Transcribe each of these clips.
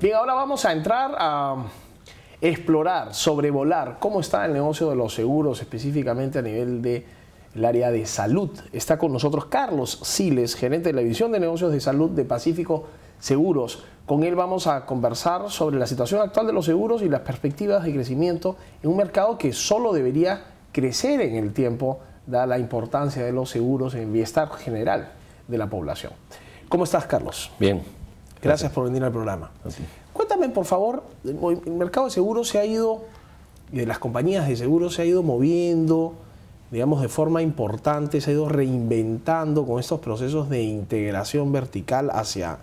Bien, ahora vamos a entrar a explorar, sobrevolar cómo está el negocio de los seguros, específicamente a nivel de el área de salud. Está con nosotros Carlos Siles, gerente de la división de negocios de salud de Pacífico Seguros. Con él vamos a conversar sobre la situación actual de los seguros y las perspectivas de crecimiento en un mercado que solo debería crecer en el tiempo, da la importancia de los seguros en el bienestar general de la población. ¿Cómo estás, Carlos? Bien. Gracias, por venir al programa. Cuéntame, por favor, el mercado de seguros se ha ido, de las compañías de seguros se ha ido moviendo, digamos, de forma importante, se ha ido reinventando con estos procesos de integración vertical hacia,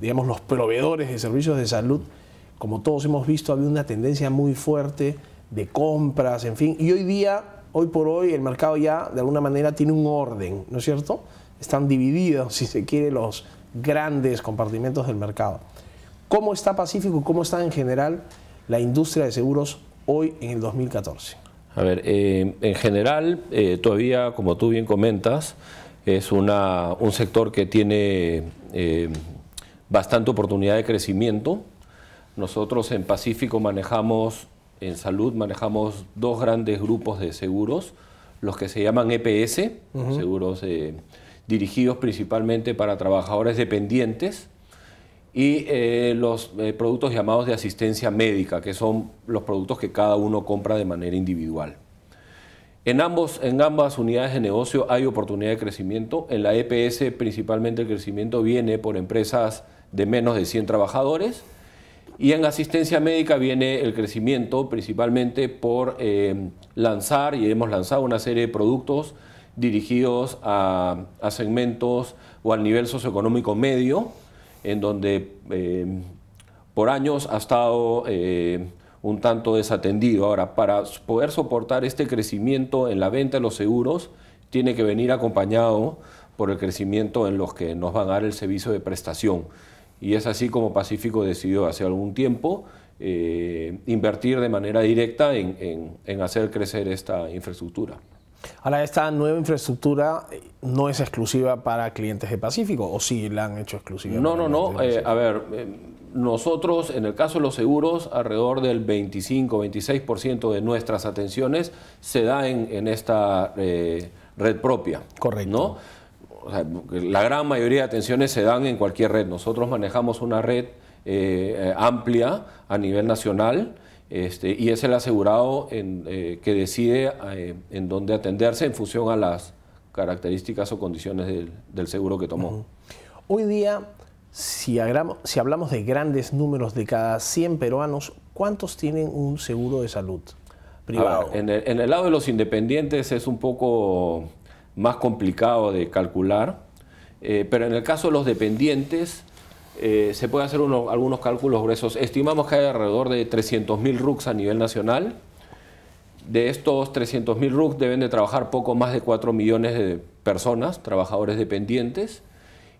digamos, los proveedores de servicios de salud. Como todos hemos visto, había una tendencia muy fuerte de compras, en fin, y hoy día, hoy por hoy, el mercado ya de alguna manera tiene un orden, ¿no es cierto? están divididos, si se quiere, los grandes compartimentos del mercado. ¿Cómo está Pacífico y cómo está en general la industria de seguros hoy en el 2014? A ver, eh, en general, eh, todavía, como tú bien comentas, es una, un sector que tiene eh, bastante oportunidad de crecimiento. Nosotros en Pacífico manejamos, en salud manejamos dos grandes grupos de seguros, los que se llaman EPS, seguros de seguros dirigidos principalmente para trabajadores dependientes y eh, los eh, productos llamados de asistencia médica, que son los productos que cada uno compra de manera individual. En, ambos, en ambas unidades de negocio hay oportunidad de crecimiento. En la EPS principalmente el crecimiento viene por empresas de menos de 100 trabajadores y en asistencia médica viene el crecimiento principalmente por eh, lanzar, y hemos lanzado una serie de productos dirigidos a, segmentos o al nivel socioeconómico medio, en donde eh, por años ha estado eh, un tanto desatendido. Ahora, para poder soportar este crecimiento en la venta de los seguros, tiene que venir acompañado por el crecimiento en los que nos van a dar el servicio de prestación. Y es así como Pacífico decidió hace algún tiempo eh, invertir de manera directa en hacer crecer esta infraestructura. Ahora, esta nueva infraestructura no es exclusiva para clientes de Pacífico, ¿o sí la han hecho exclusiva? No, no, no. Eh, a ver, eh, nosotros, en el caso de los seguros, alrededor del 25-26% de nuestras atenciones se da en, esta eh, red propia. Correcto. la gran mayoría de atenciones se dan en cualquier red. Nosotros manejamos una red amplia a nivel nacional este, y es el asegurado eh, que decide eh, en dónde atenderse en función a las características o condiciones del, seguro que tomó. Hoy día, si, hablamos de grandes números de cada 100 peruanos, ¿cuántos tienen un seguro de salud privado? en, el, lado de los independientes es un poco más complicado de calcular, eh, pero en el caso de los dependientes, eh, se puede hacer algunos cálculos gruesos. Estimamos que hay alrededor de 300.000 RUCs a nivel nacional. De estos 300.000 RUCs deben de trabajar poco más de 4 millones de personas, trabajadores dependientes.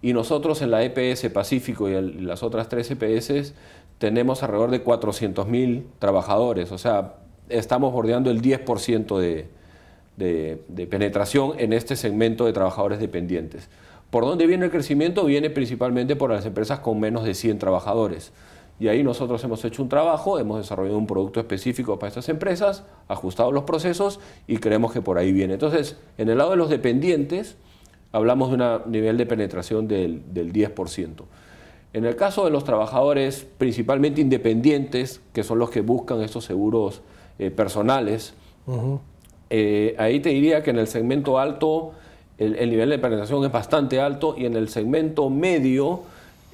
Y nosotros en la EPS Pacífico y en las otras tres EPS tenemos alrededor de 400.000 trabajadores. O sea, estamos bordeando el 10% de, de penetración en este segmento de trabajadores dependientes. ¿Por dónde viene el crecimiento? Viene principalmente por las empresas con menos de 100 trabajadores. Y ahí nosotros hemos hecho un trabajo, hemos desarrollado un producto específico para estas empresas, ajustado los procesos y creemos que por ahí viene. Entonces, en el lado de los dependientes, hablamos de un nivel de penetración del, del 10%. En el caso de los trabajadores principalmente independientes, que son los que buscan estos seguros eh, personales, eh, ahí te diría que en el segmento alto el, nivel de penetración es bastante alto y en el segmento medio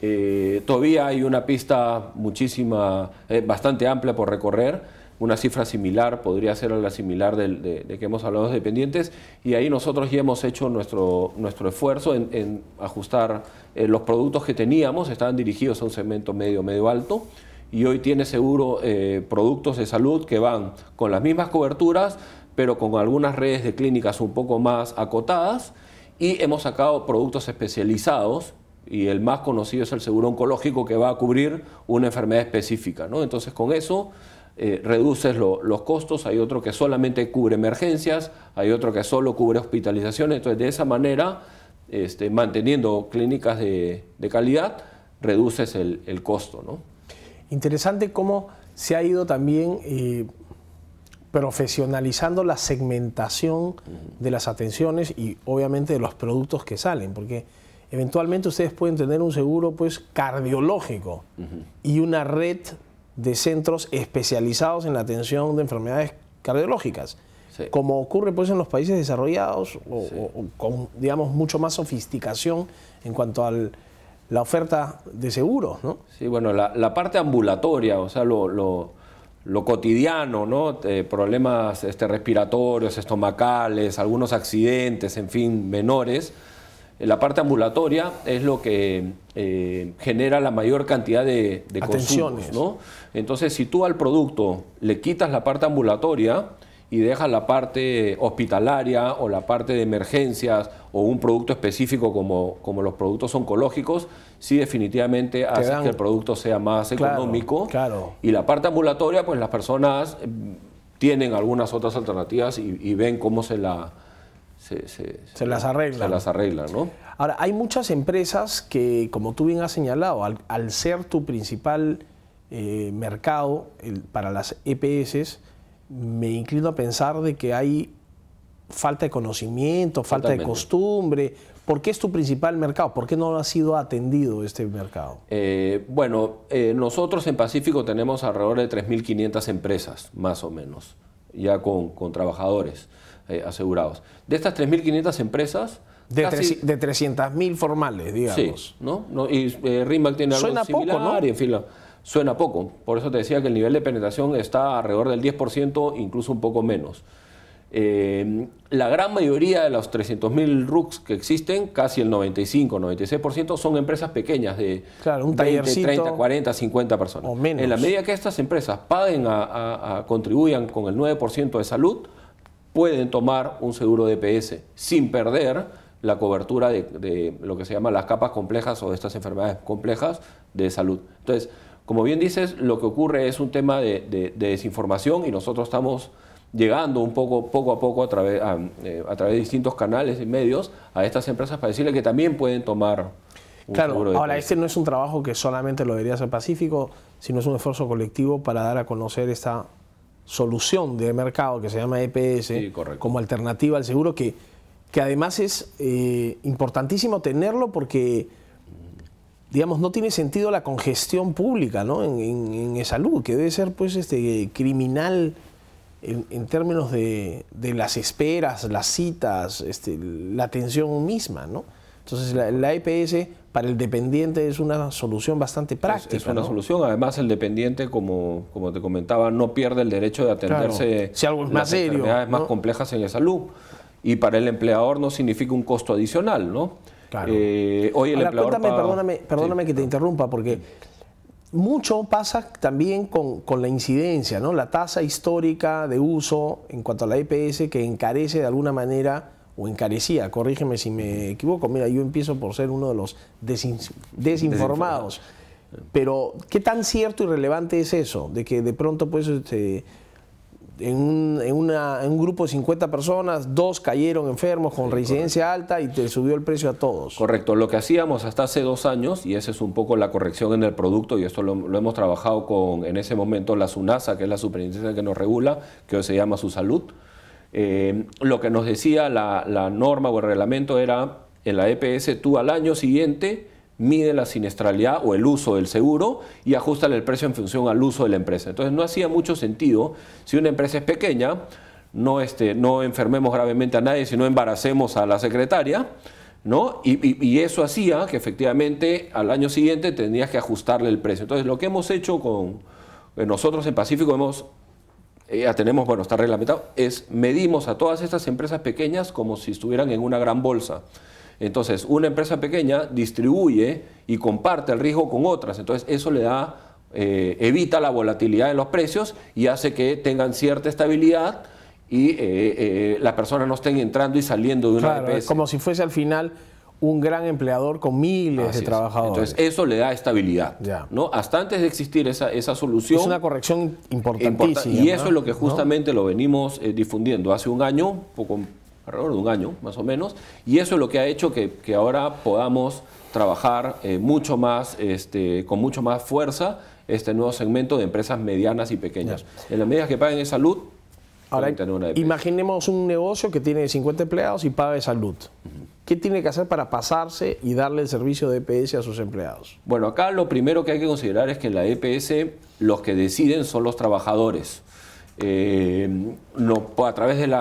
eh, todavía hay una pista muchísima, eh, bastante amplia por recorrer. Una cifra similar podría ser la similar del, de, que hemos hablado de dependientes y ahí nosotros ya hemos hecho nuestro, esfuerzo en, ajustar eh, los productos que teníamos, estaban dirigidos a un segmento medio, medio alto y hoy tiene seguro productos de salud que van con las mismas coberturas pero con algunas redes de clínicas un poco más acotadas y hemos sacado productos especializados y el más conocido es el seguro oncológico que va a cubrir una enfermedad específica. ¿no? Entonces con eso eh, reduces los costos, hay otro que solamente cubre emergencias, hay otro que solo cubre hospitalizaciones, entonces de esa manera, este, manteniendo clínicas de, calidad, reduces el, costo. ¿no? Interesante cómo se ha ido también... Eh, profesionalizando la segmentación de las atenciones y obviamente de los productos que salen, porque eventualmente ustedes pueden tener un seguro pues cardiológico y una red de centros especializados en la atención de enfermedades cardiológicas, como ocurre pues en los países desarrollados o, con digamos mucho más sofisticación en cuanto al la oferta de seguros, ¿no? Sí, bueno, la, parte ambulatoria, o sea, lo lo cotidiano, eh, problemas este, respiratorios, estomacales, algunos accidentes, en fin, menores. Eh, la parte ambulatoria es lo que eh, genera la mayor cantidad de, de consumos. Entonces, si tú al producto le quitas la parte ambulatoria y dejas la parte hospitalaria o la parte de emergencias o un producto específico como los productos oncológicos, sí definitivamente hace que el producto sea más económico. Claro, Y la parte ambulatoria, pues las personas eh, tienen algunas otras alternativas y, ven cómo se la... Se, las arregla. Se las arregla, ¿no? Ahora, hay muchas empresas que, como tú bien has señalado, al, ser tu principal eh, mercado para las EPS, me inclino a pensar de que hay falta de conocimiento, falta de costumbre, ¿Por qué es tu principal mercado? ¿Por qué no ha sido atendido este mercado? Eh, bueno, eh, nosotros en Pacífico tenemos alrededor de 3.500 empresas, más o menos, ya con, trabajadores eh, asegurados. De estas 3.500 empresas... De, 300.000 formales, digamos. Sí, ¿no? y RIMAC tiene algo Suena poco, ¿no? en fin, suena poco. Por eso te decía que el nivel de penetración está alrededor del 10%, incluso un poco menos. Em, la gran mayoría de los 300.000 RUCs que existen, casi el 95, 96%, son empresas pequeñas de un 20, 30, 40, 50 personas. En la medida que estas empresas paguen, a, contribuyan con el 9% de salud, pueden tomar un seguro DPS e sin perder la cobertura de, lo que se llama las capas complejas o de estas enfermedades complejas de salud. Entonces, como bien dices, lo que ocurre es un tema de desinformación y nosotros estamos llegando un poco, poco a poco a través, eh, a, través de distintos canales y medios a estas empresas para decirles que también pueden tomar claro, ahora este no es un trabajo que solamente lo debería hacer Pacífico, sino es un esfuerzo colectivo para dar a conocer esta solución de mercado que se llama EPS como alternativa al seguro que, que además es eh, importantísimo tenerlo porque digamos, no tiene sentido la congestión pública en, en salud, que debe ser pues este criminal en, términos de, de, las esperas, las citas, este, la atención misma, ¿no? Entonces la, IPS e EPS para el dependiente es una solución bastante práctica. Es, una solución, además el dependiente, como, como te comentaba, no pierde el derecho de atenderse a si algo es más las serio, enfermedades más complejas en la salud. Y para el empleador no significa un costo adicional, ¿no? Claro. Eh, hoy el perdóname, perdóname que te interrumpa, porque mucho pasa también con, la incidencia, ¿no? la tasa histórica de uso en cuanto a la EPS que encarece de alguna manera o encarecía, corrígeme si me equivoco, mira, yo empiezo por ser uno de los desinformados, pero ¿qué tan cierto y relevante es eso? De que de pronto pues... Este, en un, grupo de 50 personas, dos cayeron enfermos con residencia alta y te subió el precio a todos. Correcto, lo que hacíamos hasta hace dos años, y esa es un poco la corrección en el producto, y esto lo, hemos trabajado con en ese momento la SUNASA, que es la superintendencia que nos regula, que hoy se llama Su Salud. Eh, lo que nos decía la, la norma o el reglamento era, en la EPS, tú al año siguiente mide la siniestralidad o el uso del seguro y ajusta el precio en función al uso de la empresa. Entonces no hacía mucho sentido si una empresa es pequeña, no, este, no enfermemos gravemente a nadie, sino embaracemos a la secretaria, Y, eso hacía que efectivamente al año siguiente tenías que ajustarle el precio. Entonces lo que hemos hecho con eh, nosotros en Pacífico hemos eh, ya tenemos, bueno, está reglamentado, es medimos a todas estas empresas pequeñas como si estuvieran en una gran bolsa. Entonces, una empresa pequeña distribuye y comparte el riesgo con otras. Entonces, eso le da, eh, evita la volatilidad de los precios y hace que tengan cierta estabilidad y eh, eh, las personas no estén entrando y saliendo de una claro, como si fuese al final un gran empleador con miles de trabajadores. Entonces, eso le da estabilidad. ¿no? Hasta antes de existir esa, solución. Es una corrección importantísima. y eso es lo que justamente lo venimos difundiendo. Hace un año, poco, alrededor de un año más o menos, y eso es lo que ha hecho que, ahora podamos trabajar eh, mucho más, este, con mucho más fuerza este nuevo segmento de empresas medianas y pequeñas. En las medidas que paguen de salud, Ahora, imaginemos un negocio que tiene 50 empleados y paga de salud. ¿Qué tiene que hacer para pasarse y darle el servicio de EPS a sus empleados? Bueno, acá lo primero que hay que considerar es que en la EPS los que deciden son los trabajadores. Eh, no, a través de del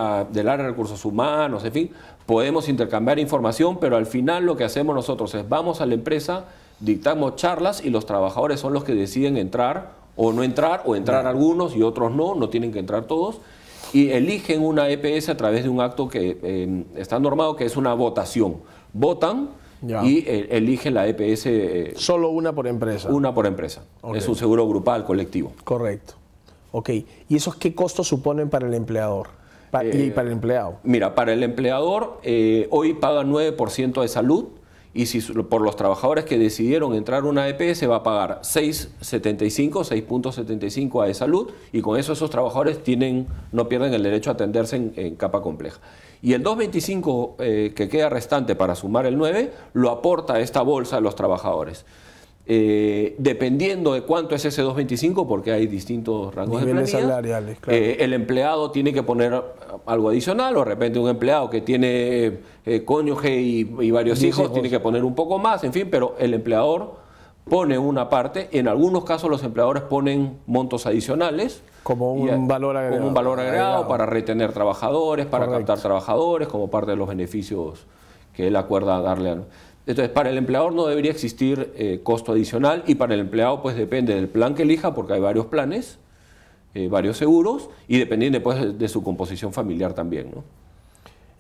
área de recursos humanos, en fin, podemos intercambiar información, pero al final lo que hacemos nosotros es vamos a la empresa, dictamos charlas y los trabajadores son los que deciden entrar o no entrar, o entrar algunos y otros no, no tienen que entrar todos, y eligen una EPS a través de un acto que em, está normado, que es una votación. Votan. Y eh, eligen la EPS. Eh, Solo una por empresa. Una por empresa. Es un seguro grupal, colectivo. Correcto. Ok, ¿y esos qué costos suponen para el empleador? y eh, para el empleado. Mira, para el empleador eh, hoy paga 9% de salud y si por los trabajadores que decidieron entrar una se va a pagar 6.75, 6.75 a de salud y con eso esos trabajadores tienen, no pierden el derecho a atenderse en, capa compleja. Y el 2.25 eh, que queda restante para sumar el 9 lo aporta esta bolsa a los trabajadores. Eh, dependiendo de cuánto es ese 225, porque hay distintos rangos de salariales, eh, el empleado tiene que poner algo adicional, o de repente un empleado que tiene eh, cónyuge y, varios hijos, tiene que poner un poco más, en fin, pero el empleador pone una parte, en algunos casos los empleadores ponen montos adicionales. Como un, valor, agregado, como un valor agregado. para retener trabajadores, para captar trabajadores, como parte de los beneficios que él acuerda darle a... Entonces, para el empleador no debería existir eh, costo adicional y para el empleado pues depende del plan que elija porque hay varios planes, eh, varios seguros y dependiendo pues, de su composición familiar también. ¿no?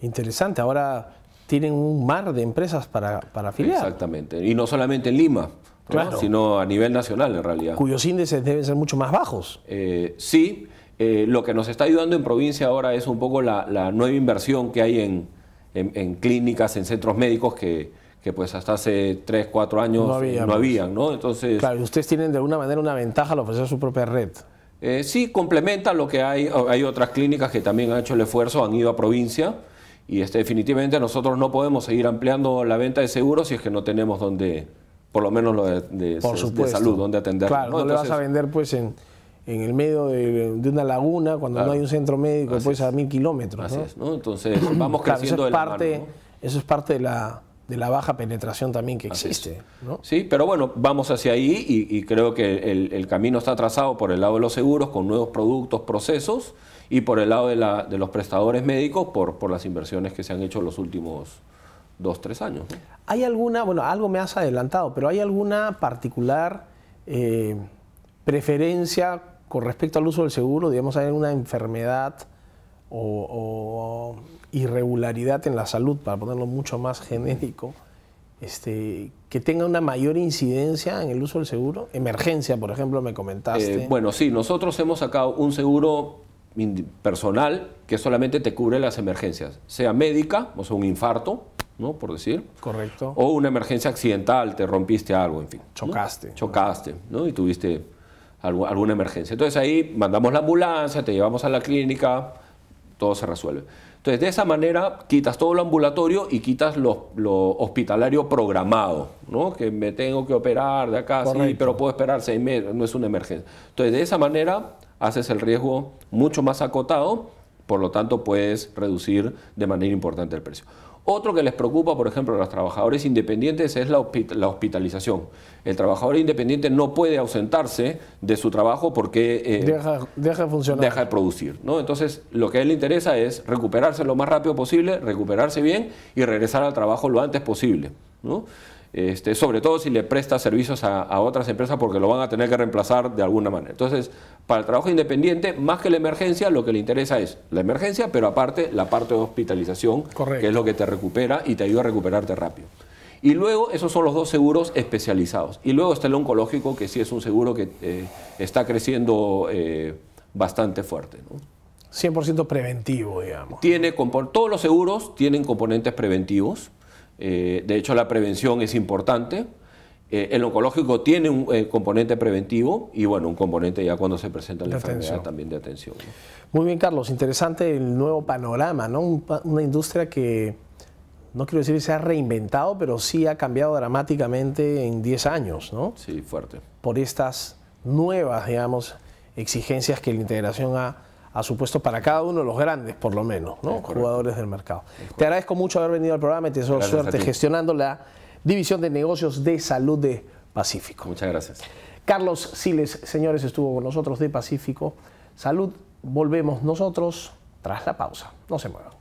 Interesante, ahora tienen un mar de empresas para, para afiliar. Exactamente, y no solamente en Lima. sino a nivel nacional en realidad. Cuyos índices deben ser mucho más bajos. Eh, sí, lo que nos está ayudando en provincia ahora es un poco la, nueva inversión que hay en clínicas, en centros médicos que, que pues hasta hace 3, 4 años no, pues. habían, ¿no? Entonces, claro, ustedes tienen de alguna manera una ventaja al ofrecer su propia red. Eh, sí, complementa lo que hay, hay otras clínicas que también han hecho el esfuerzo, han ido a provincia y este, definitivamente nosotros no podemos seguir ampliando la venta de seguros si es que no tenemos donde, por lo menos lo de, por salud, donde atender. Claro, no, le vas a vender pues en, en el medio de, una laguna cuando no hay un centro médico pues a mil kilómetros. Así es, Entonces vamos creciendo eso de la parte, Eso es parte de la de la baja penetración también que existe. Sí, pero bueno, vamos hacia ahí y, creo que el, camino está trazado por el lado de los seguros con nuevos productos, procesos y por el lado de, la, de los prestadores médicos por, por las inversiones que se han hecho en los últimos dos, tres años. ¿Hay alguna, bueno, algo me has adelantado, pero hay alguna particular eh, preferencia con respecto al uso del seguro? Digamos, hay una enfermedad o, irregularidad en la salud, para ponerlo mucho más genérico, este, que tenga una mayor incidencia en el uso del seguro? Emergencia, por ejemplo, me comentaste. Eh, bueno, sí, nosotros hemos sacado un seguro personal que solamente te cubre las emergencias, sea médica, o sea, un infarto, ¿no? Por decir. Correcto. O una emergencia accidental, te rompiste algo, en fin. Chocaste. Chocaste, ¿no? Y tuviste alguna emergencia. Entonces ahí mandamos la ambulancia, te llevamos a la clínica, todo se resuelve. Entonces, de esa manera quitas todo lo ambulatorio y quitas lo, hospitalario programado, ¿no? Que me tengo que operar de acá, sí, pero puedo esperar seis meses, no es una emergencia. Entonces, de esa manera haces el riesgo mucho más acotado, por lo tanto puedes reducir de manera importante el precio. Otro que les preocupa, por ejemplo, a los trabajadores independientes es la, hospitalización. El trabajador independiente no puede ausentarse de su trabajo porque eh, deja, deja, funcionar. deja de producir. ¿no? Entonces, lo que a él le interesa es recuperarse lo más rápido posible, recuperarse bien y regresar al trabajo lo antes posible. ¿no? Este, sobre todo si le presta servicios a, otras empresas porque lo van a tener que reemplazar de alguna manera. Entonces, para el trabajo independiente, más que la emergencia, lo que le interesa es la emergencia, pero aparte la parte de hospitalización, que es lo que te recupera y te ayuda a recuperarte rápido. Y luego, esos son los dos seguros especializados. Y luego está el oncológico, que sí es un seguro que eh, está creciendo eh, bastante fuerte. 100% preventivo, digamos. todos los seguros tienen componentes preventivos, eh, de hecho, la prevención es importante. Eh, el oncológico tiene un eh, componente preventivo y bueno, un componente ya cuando se presenta la enfermedad también de atención. Muy bien, Carlos, interesante el nuevo panorama, ¿no? una industria que no quiero decir que se ha reinventado, pero sí ha cambiado dramáticamente en 10 años, ¿no? Sí, fuerte. Por estas nuevas, digamos, exigencias que la integración ha ha supuesto para cada uno de los grandes, por lo menos, jugadores del mercado. Te agradezco mucho haber venido al programa y te deseo suerte gestionando la División de Negocios de Salud de Pacífico. Muchas gracias. Carlos Siles, señores, estuvo con nosotros de Pacífico Salud. Volvemos nosotros tras la pausa. No se muevan.